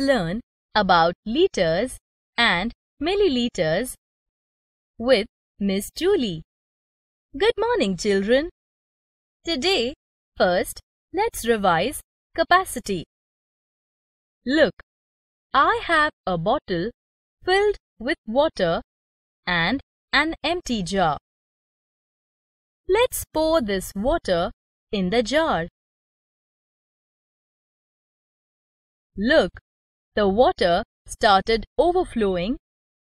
Let's learn about liters and milliliters with Miss Julie. Good morning, children. Today, first, let's revise capacity. Look, I have a bottle filled with water and an empty jar. Let's pour this water in the jar. Look, the water started overflowing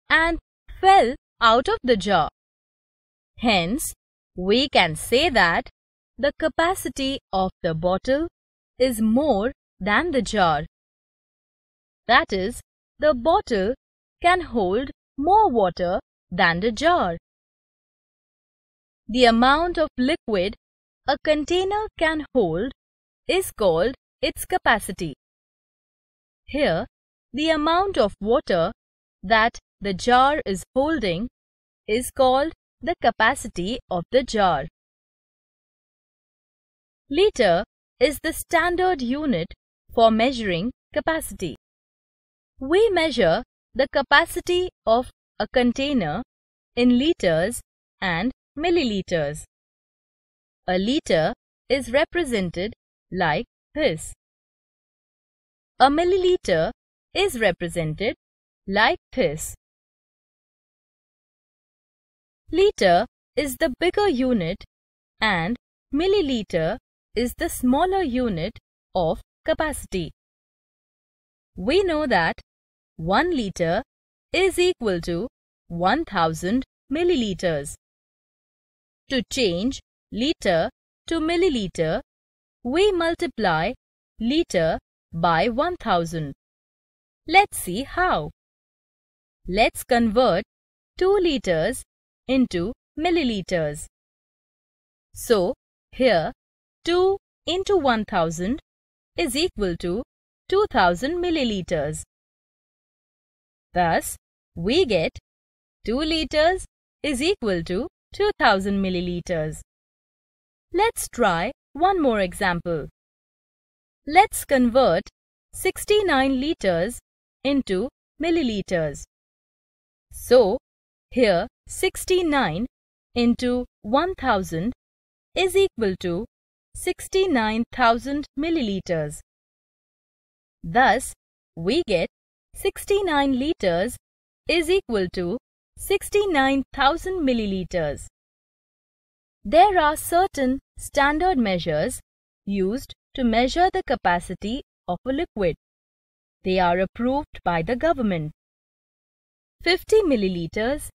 and fell out of the jar. Hence, we can say that the capacity of the bottle is more than the jar. That is, the bottle can hold more water than the jar. The amount of liquid a container can hold is called its capacity. Here, the amount of water that the jar is holding is called the capacity of the jar. Liter is the standard unit for measuring capacity. We measure the capacity of a container in liters and milliliters. A liter is represented like this. A milliliter is represented like this. Liter is the bigger unit and milliliter is the smaller unit of capacity. We know that 1 liter is equal to 1000 milliliters. To change liter to milliliter, we multiply liter by 1000. Let's see how. Let's convert 2 liters into milliliters. So, here 2 into 1000 is equal to 2000 milliliters. Thus, we get 2 liters is equal to 2000 milliliters. Let's try one more example. Let's convert 69 liters into milliliters. So, here 69 into 1000 is equal to 69,000 milliliters. Thus, we get 69 liters is equal to 69,000 milliliters. There are certain standard measures used to measure the capacity of a liquid. They are approved by the government. 50 milliliters,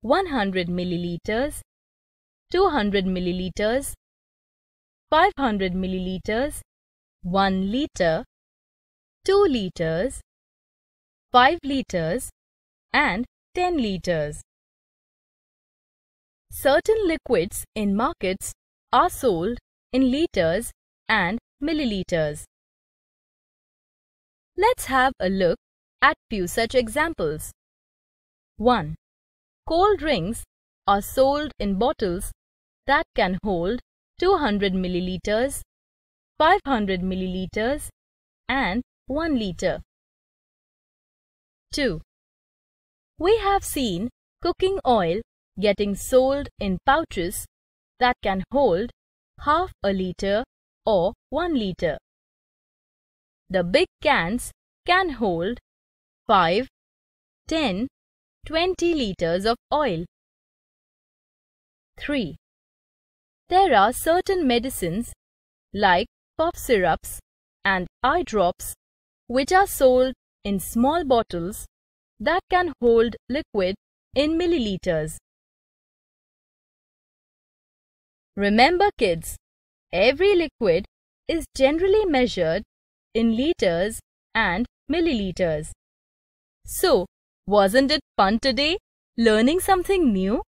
100 milliliters, 200 milliliters, 500 milliliters, 1 liter, 2 liters, 5 liters, and 10 liters. Certain liquids in markets are sold in liters and milliliters. Let's have a look at few such examples. 1. Cold drinks are sold in bottles that can hold 200 milliliters, 500 milliliters and 1 liter. 2. We have seen cooking oil getting sold in pouches that can hold half a liter or 1 liter. The big cans can hold 5, 10, 20 liters of oil. 3. There are certain medicines like cough syrups and eye drops which are sold in small bottles that can hold liquid in milliliters. Remember kids, every liquid is generally measured in liters and milliliters. So, wasn't it fun today learning something new?